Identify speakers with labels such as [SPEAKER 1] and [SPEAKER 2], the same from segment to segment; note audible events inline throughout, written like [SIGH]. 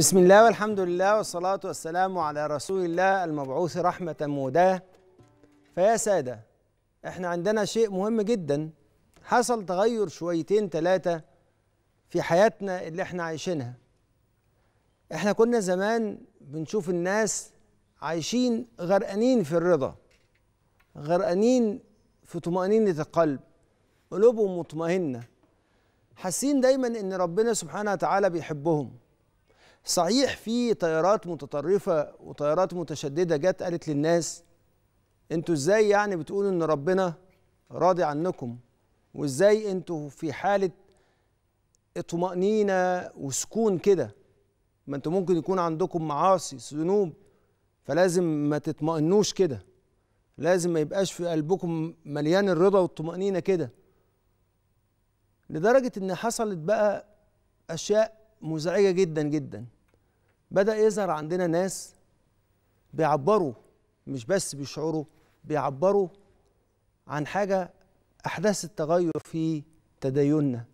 [SPEAKER 1] بسم الله والحمد لله والصلاة والسلام على رسول الله المبعوث رحمة موداه فيا سادة احنا عندنا شيء مهم جدا حصل تغير شويتين ثلاثة في حياتنا اللي احنا عايشينها احنا كنا زمان بنشوف الناس عايشين غرقانين في الرضا غرقانين في طمأنينة القلب قلوبهم مطمئنة حاسين دايما ان ربنا سبحانه وتعالى بيحبهم صحيح في طيارات متطرفة وطيارات متشددة جت قالت للناس انتوا ازاي يعني بتقولوا ان ربنا راضي عنكم وازاي انتوا في حالة اطمأنينة وسكون كده ما انتوا ممكن يكون عندكم معاصي ذنوب فلازم ما تطمئنوش كده لازم ما يبقاش في قلبكم مليان الرضا والطمأنينة كده لدرجة ان حصلت بقى اشياء مزعجه جدا جدا بدا يظهر عندنا ناس بيعبروا مش بس بيشعروا بيعبروا عن حاجه احداث التغير في تديننا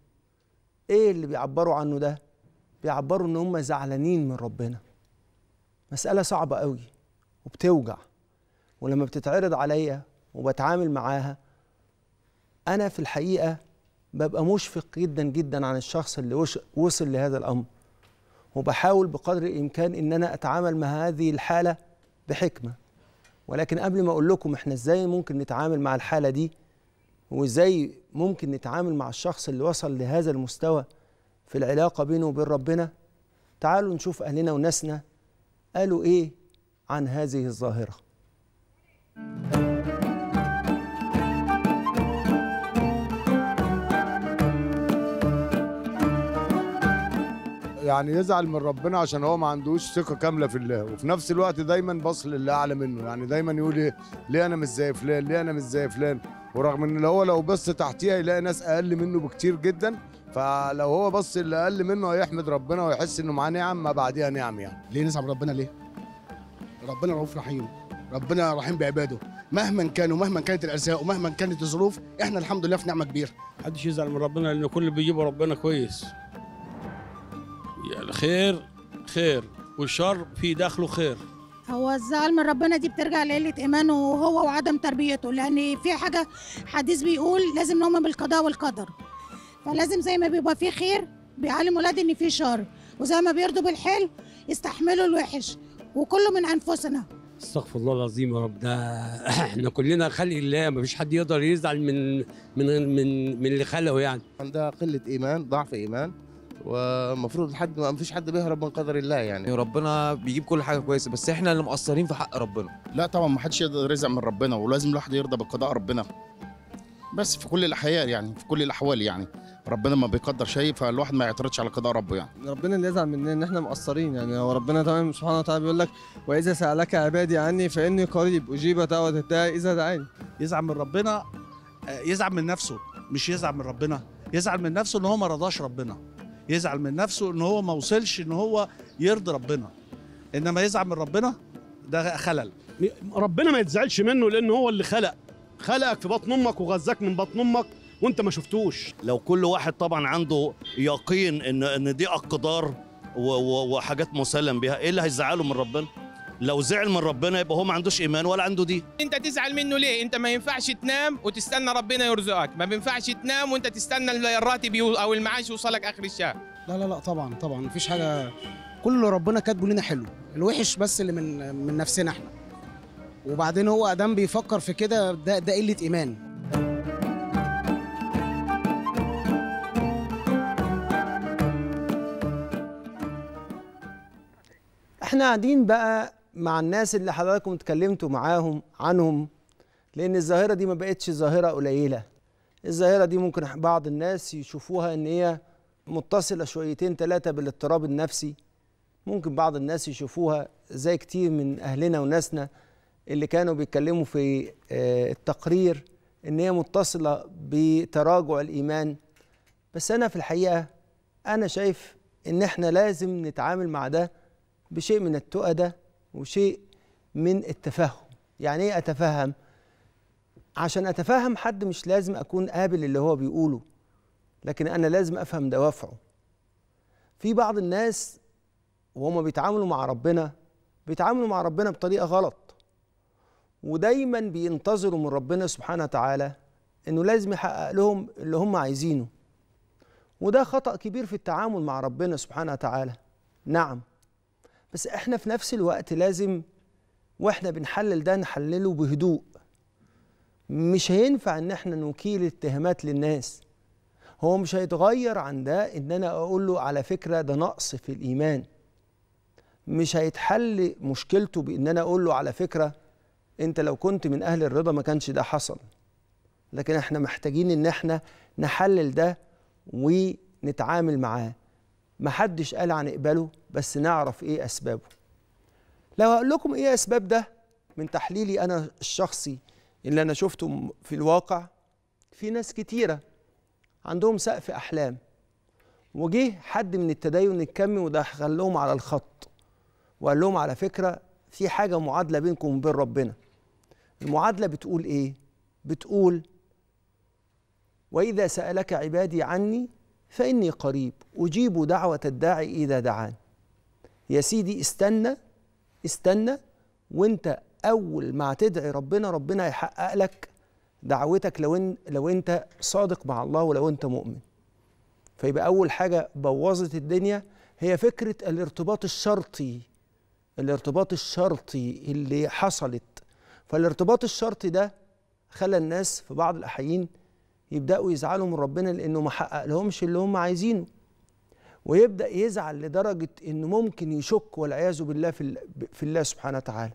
[SPEAKER 1] ايه اللي بيعبروا عنه ده بيعبروا ان هم زعلانين من ربنا مساله صعبه قوي وبتوجع ولما بتتعرض عليا وبتعامل معاها انا في الحقيقه ببقى مشفق جدا جدا عن الشخص اللي وصل لهذا الامر وبحاول بقدر الامكان ان انا اتعامل مع هذه الحاله بحكمه ولكن قبل ما اقول لكم احنا ازاي ممكن نتعامل مع الحاله دي وازاي ممكن نتعامل مع الشخص اللي وصل لهذا المستوى في العلاقه بينه وبين ربنا تعالوا نشوف اهلنا وناسنا قالوا ايه عن هذه الظاهره يعني يزعل من ربنا عشان هو ما عندوش ثقه كامله في الله وفي نفس الوقت دايما باص للي اعلى منه يعني دايما يقول ايه ليه انا مش زي فلان ليه انا مش زي فلان ورغم ان هو لو بص تحتيها يلاقي ناس اقل منه بكتير جدا فلو هو بص اللي اقل منه هيحمد ربنا ويحس انه معاه نعم ما بعديها نعم يعني ليه نزعل ربنا ليه ربنا رؤوف رحيم ربنا رحيم بعباده مهما كانوا مهما كانت الارزاق ومهما كانت الظروف احنا الحمد لله في نعمه كبيره محدش يزعل من ربنا لان كل اللي بيجيبه ربنا كويس الخير خير والشر في داخله خير هو الزعل من ربنا دي بترجع لقلة إيمانه هو وعدم تربيته لأن في حاجة حديث بيقول لازم نؤمن بالقضاء والقدر فلازم زي ما بيبقى في خير بيعلم ولادي إن في شر وزي ما بيرضوا بالحلو يستحملوا الوحش وكله من أنفسنا استغفر الله العظيم يا رب ده [CLEARS THROAT] احنا كلنا خلق الله ما فيش حد يقدر يزعل من من من من اللي خلقه يعني عندها قله ايمان ضعف ايمان ومفروض لحد ما فيش حد بيهرب من قدر الله يعني إيه، ربنا بيجيب كل حاجه كويسه بس احنا اللي مقصرين في حق ربنا لا طبعا ما حدش يقدر يرزق من ربنا ولازم الواحد يرضى بقضاء ربنا بس في كل الاحياء يعني في كل الاحوال يعني ربنا ما بيقدر شيء فالواحد ما يعترضش على قضاء ربه يعني ربنا اللي يزعل مننا ان احنا مقصرين يعني هو ربنا تمام سبحانه وتعالى بيقول لك واذا سالك عبادي عني فاني قريب اجيب دعوه اذا دعاني يزعل من ربنا آه، يزعل من نفسه مش يزعل من ربنا يزعل من نفسه ان هو ما رضاش ربنا يزعل من نفسه ان هو ما وصلش ان هو يرضي ربنا انما يزعل من ربنا ده خلل ربنا ما يتزعلش منه لان هو اللي خلق خلقك في بطن امك وغذاك من بطن امك وانت ما شفتوش لو كل واحد طبعا عنده يقين ان ان دي اقدار وحاجات مسلم بها ايه اللي هيزعله من ربنا لو زعل من ربنا يبقى هو ما عندوش ايمان ولا عنده دين انت تزعل منه ليه انت ما ينفعش تنام وتستنى ربنا يرزقك ما بينفعش تنام وانت تستنى الراتب او المعاش يوصلك اخر الشهر لا لا لا طبعا طبعا مفيش حاجه كل ربنا كاتبه لنا حلو الوحش بس اللي من من نفسنا احنا وبعدين هو ادم بيفكر في كده ده ده قله ايمان احنا قاعدين بقى مع الناس اللي حضراتكم اتكلمتوا معاهم عنهم لان الظاهره دي ما بقتش ظاهره قليله الظاهره دي ممكن بعض الناس يشوفوها ان هي متصله شويتين ثلاثه بالاضطراب النفسي ممكن بعض الناس يشوفوها زي كتير من اهلنا وناسنا اللي كانوا بيتكلموا في آه، التقرير ان هي متصله بتراجع الايمان بس انا في الحقيقه انا شايف ان احنا لازم نتعامل مع ده بشيء من التؤدة وشيء من التفهم يعني ايه اتفهم عشان اتفهم حد مش لازم اكون قابل اللي هو بيقوله لكن انا لازم افهم دوافعه في بعض الناس وهم بيتعاملوا مع ربنا بيتعاملوا مع ربنا بطريقه غلط ودايما بينتظروا من ربنا سبحانه وتعالى انه لازم يحقق لهم اللي هم عايزينه وده خطأ كبير في التعامل مع ربنا سبحانه وتعالى نعم بس احنا في نفس الوقت لازم واحنا بنحلل ده نحلله بهدوء مش هينفع ان احنا نكيل اتهامات للناس هو مش هيتغير عن ده ان انا اقول له على فكره ده نقص في الايمان مش هيتحل مشكلته بان انا اقول له على فكره انت لو كنت من اهل الرضا ما كانش ده حصل لكن احنا محتاجين ان احنا نحلل ده ونتعامل معاه محدش قال عن اقباله بس نعرف ايه اسبابه لو هقول لكم ايه اسباب ده من تحليلي انا الشخصي اللي انا شفته في الواقع في ناس كتيره عندهم سقف احلام وجه حد من التدين الكمي خلهم على الخط وقال لهم على فكره في حاجه معادله بينكم وبين ربنا المعادله بتقول ايه بتقول واذا سالك عبادي عني فاني قريب اجيب دعوه الداعي اذا دعاني يا سيدي استنى استنى وانت اول ما هتدعي ربنا ربنا هيحقق لك دعوتك لو ان لو انت صادق مع الله ولو انت مؤمن فيبقى اول حاجه بوظت الدنيا هي فكره الارتباط الشرطي الارتباط الشرطي اللي حصلت فالارتباط الشرطي ده خلى الناس في بعض الاحيان يبداوا يزعلوا من ربنا لانه ما حقق لهمش اللي هم عايزينه ويبدا يزعل لدرجه انه ممكن يشك والعياذ بالله في, في الله سبحانه وتعالى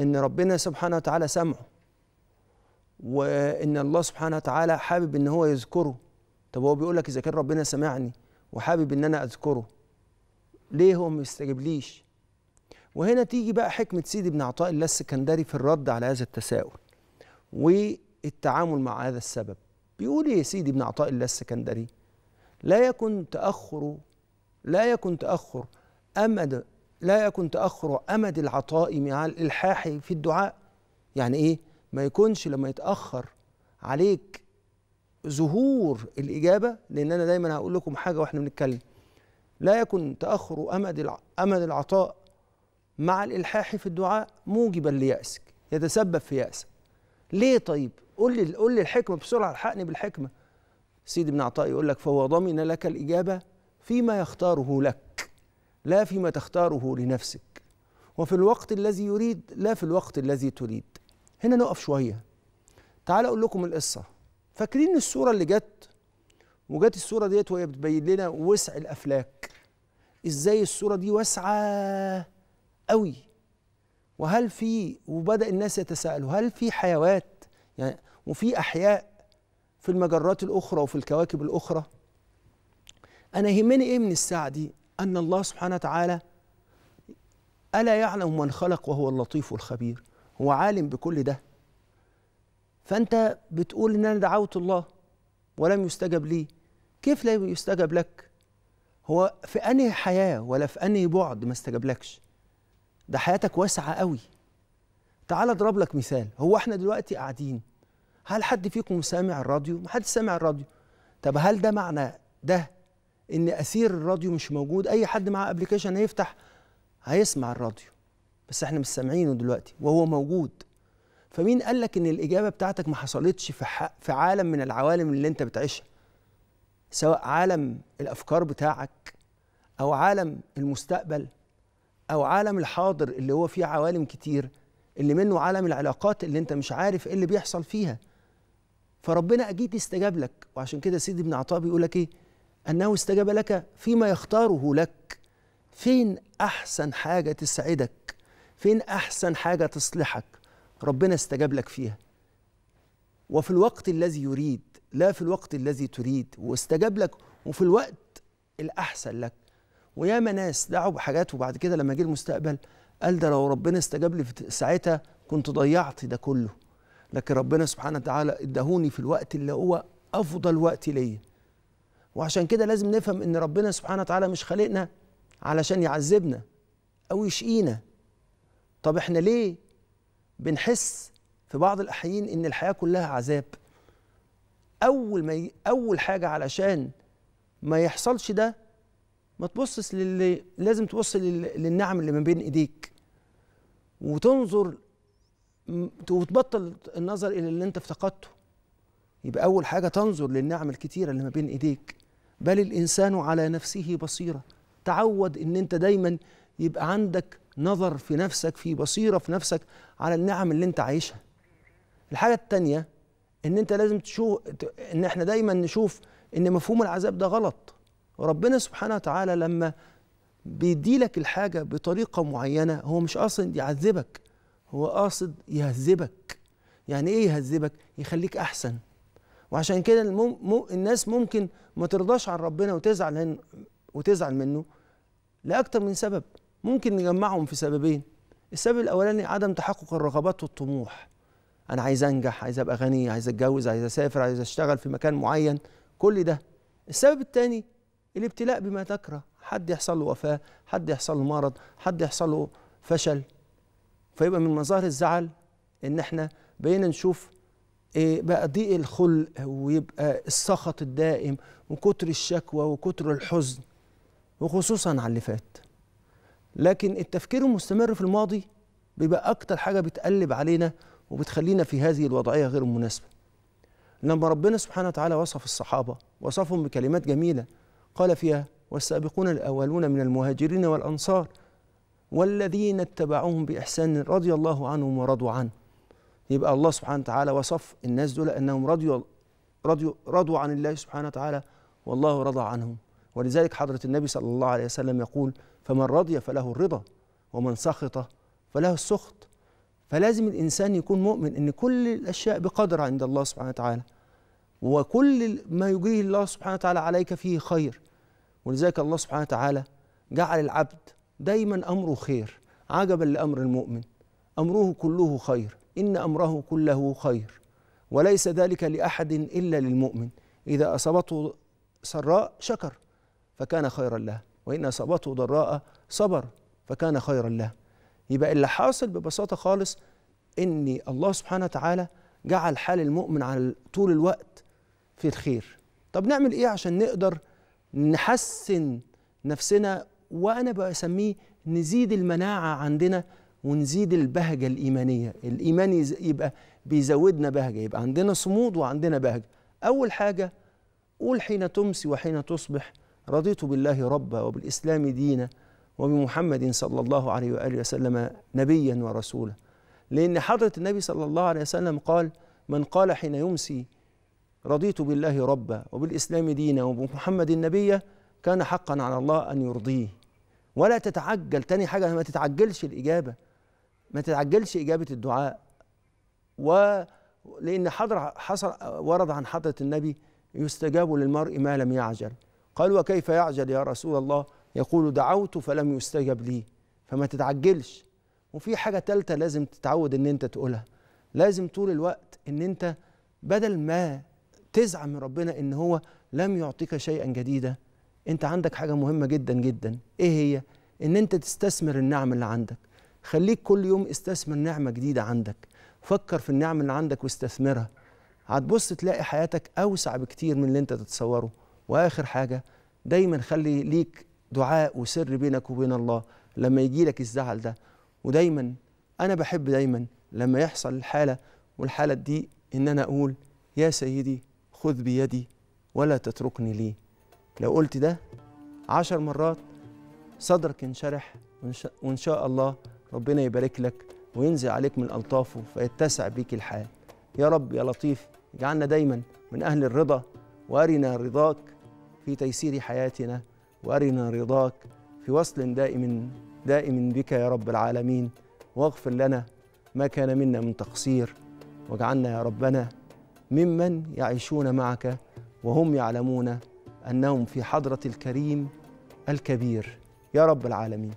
[SPEAKER 1] ان ربنا سبحانه وتعالى سامعه وان الله سبحانه وتعالى حابب ان هو يذكره طب هو بيقول لك اذا كان ربنا سمعني وحابب ان انا اذكره ليه هو ما يستجبليش وهنا تيجي بقى حكمه سيدي بن عطاء الله السكندري في الرد على هذا التساؤل والتعامل مع هذا السبب بيقول ايه سيدي بن عطاء الله السكندري لا يكن تأخر لا يكن تأخر أمد لا يكن تأخر أمد العطاء مع الإلحاح في الدعاء يعني إيه ما يكونش لما يتأخر عليك ظهور الإجابة لأن أنا دايما هقول لكم حاجة وإحنا بنتكلم لا يكن تأخر أمد أمد العطاء مع الإلحاح في الدعاء موجبا ليأسك يتسبب في يأسك ليه طيب قول لي قول لي الحكمة بسرعة الحقني بالحكمة سيد بن عطاء يقول لك فهو ضمن لك الإجابة فيما يختاره لك لا فيما تختاره لنفسك وفي الوقت الذي يريد لا في الوقت الذي تريد هنا نقف شوية تعال أقول لكم القصة فاكرين الصورة اللي جت وجت الصورة ديت وهي بتبين لنا وسع الأفلاك إزاي الصورة دي واسعة قوي وهل في وبدأ الناس يتساءلوا هل في حيوات يعني وفي أحياء في المجرات الأخرى وفي الكواكب الأخرى أنا يهمني إيه من الساعة دي أن الله سبحانه وتعالى ألا يعلم من خلق وهو اللطيف الخبير هو عالم بكل ده فأنت بتقول إن أنا دعوت الله ولم يستجب لي كيف لا يستجب لك هو في أنهي حياة ولا في أنهي بعد ما استجابلكش ده حياتك واسعة قوي تعال أضرب لك مثال هو إحنا دلوقتي قاعدين هل حد فيكم سامع الراديو؟ ما حد سامع الراديو طب هل ده معنى ده ان اثير الراديو مش موجود اي حد معاه ابلكيشن هيفتح هيسمع الراديو بس احنا مش سامعينه دلوقتي وهو موجود فمين قال لك ان الاجابه بتاعتك ما حصلتش في في عالم من العوالم اللي انت بتعيشها سواء عالم الافكار بتاعك او عالم المستقبل او عالم الحاضر اللي هو فيه عوالم كتير اللي منه عالم العلاقات اللي انت مش عارف ايه اللي بيحصل فيها فربنا اكيد استجاب لك وعشان كده سيدي ابن عطاء بيقول لك ايه انه استجاب لك فيما يختاره لك فين احسن حاجه تسعدك فين احسن حاجه تصلحك ربنا استجاب لك فيها وفي الوقت الذي يريد لا في الوقت الذي تريد واستجاب لك وفي الوقت الأحسن لك وياما ناس دعوا بحاجات وبعد كده لما جه المستقبل قال ده لو ربنا استجاب لي ساعتها كنت ضيعت ده كله لكن ربنا سبحانه وتعالى ادهوني في الوقت اللي هو افضل وقت ليا وعشان كده لازم نفهم ان ربنا سبحانه وتعالى مش خالقنا علشان يعذبنا او يشقينا طب احنا ليه بنحس في بعض الاحيان ان الحياه كلها عذاب اول ما ي... اول حاجه علشان ما يحصلش ده ما تبصش للي لازم تبص لل... للنعم اللي ما بين ايديك وتنظر وتبطل النظر الى اللي انت افتقدته يبقى اول حاجه تنظر للنعم الكتيره اللي ما بين ايديك بل الانسان على نفسه بصيره تعود ان انت دايما يبقى عندك نظر في نفسك في بصيره في نفسك على النعم اللي انت عايشها الحاجه الثانيه ان انت لازم تشوف ان احنا دايما نشوف ان مفهوم العذاب ده غلط ربنا سبحانه وتعالى لما بيديلك الحاجه بطريقه معينه هو مش قاصد يعذبك هو قاصد يهذبك يعني ايه يهذبك يخليك احسن وعشان كده المم... م... الناس ممكن ما ترضاش عن ربنا وتزعل هن... وتزعل منه لاكثر من سبب ممكن نجمعهم في سببين السبب الاولاني عدم تحقق الرغبات والطموح انا عايز انجح عايز ابقى غني عايز اتجوز عايز اسافر عايز اشتغل في مكان معين كل ده السبب الثاني الابتلاء بما تكره حد يحصل له وفاه حد يحصل له مرض حد يحصل له فشل فيبقى من مظاهر الزعل ان احنا بقينا نشوف إيه بقى ضيق الخلق ويبقى السخط الدائم وكتر الشكوى وكتر الحزن وخصوصا على اللي فات لكن التفكير المستمر في الماضي بيبقى اكتر حاجه بتقلب علينا وبتخلينا في هذه الوضعيه غير المناسبه لما ربنا سبحانه وتعالى وصف الصحابه وصفهم بكلمات جميله قال فيها والسابقون الاولون من المهاجرين والانصار والذين اتبعوهم بإحسان رضي الله عنهم ورضوا عنه يبقى الله سبحانه وتعالى وصف الناس دول أنهم رضيوا رضيوا رضوا عن الله سبحانه وتعالى والله رضى عنهم ولذلك حضرة النبي صلى الله عليه وسلم يقول فمن رضي فله الرضا ومن سخط فله السخط فلازم الإنسان يكون مؤمن أن كل الأشياء بقدر عند الله سبحانه وتعالى وكل ما يجريه الله سبحانه وتعالى عليك فيه خير ولذلك الله سبحانه وتعالى جعل العبد دايما أمره خير عجبا لأمر المؤمن أمره كله خير إن أمره كله خير وليس ذلك لأحد إلا للمؤمن إذا أصابته سراء شكر فكان خيرا له وإن أصابته ضراء صبر فكان خيرا له يبقى اللي حاصل ببساطة خالص إن الله سبحانه وتعالى جعل حال المؤمن على طول الوقت في الخير طب نعمل إيه عشان نقدر نحسن نفسنا وانا بسميه نزيد المناعه عندنا ونزيد البهجه الايمانيه الايمان يبقى بيزودنا بهجه يبقى عندنا صمود وعندنا بهجه اول حاجه قول حين تمسي وحين تصبح رضيت بالله ربا وبالاسلام دينا وبمحمد صلى الله عليه واله وسلم نبيا ورسولا لان حضره النبي صلى الله عليه وسلم قال من قال حين يمسي رضيت بالله ربا وبالاسلام دينا وبمحمد نبيا كان حقا على الله ان يرضيه ولا تتعجل تاني حاجة ما تتعجلش الإجابة ما تتعجلش إجابة الدعاء و لأن حضر حصل ورد عن حضرة النبي يستجاب للمرء ما لم يعجل قال وكيف يعجل يا رسول الله يقول دعوت فلم يستجب لي فما تتعجلش وفي حاجة تالتة لازم تتعود إن أنت تقولها لازم طول الوقت إن أنت بدل ما تزعم من ربنا إن هو لم يعطيك شيئا جديدا انت عندك حاجه مهمه جدا جدا ايه هي ان انت تستثمر النعم اللي عندك خليك كل يوم استثمر نعمه جديده عندك فكر في النعم اللي عندك واستثمرها هتبص تلاقي حياتك اوسع بكتير من اللي انت تتصوره واخر حاجه دايما خلي ليك دعاء وسر بينك وبين الله لما يجي لك الزعل ده ودايما انا بحب دايما لما يحصل الحاله والحاله دي ان انا اقول يا سيدي خذ بيدي ولا تتركني لي لو قلت ده عشر مرات صدرك ينشرح وإن شاء الله ربنا يبارك لك وينزل عليك من ألطافه فيتسع بيك الحال يا رب يا لطيف اجعلنا دايما من أهل الرضا وأرنا رضاك في تيسير حياتنا وأرنا رضاك في وصل دائم دائم بك يا رب العالمين واغفر لنا ما كان منا من تقصير واجعلنا يا ربنا ممن يعيشون معك وهم يعلمون أنهم في حضرة الكريم الكبير يا رب العالمين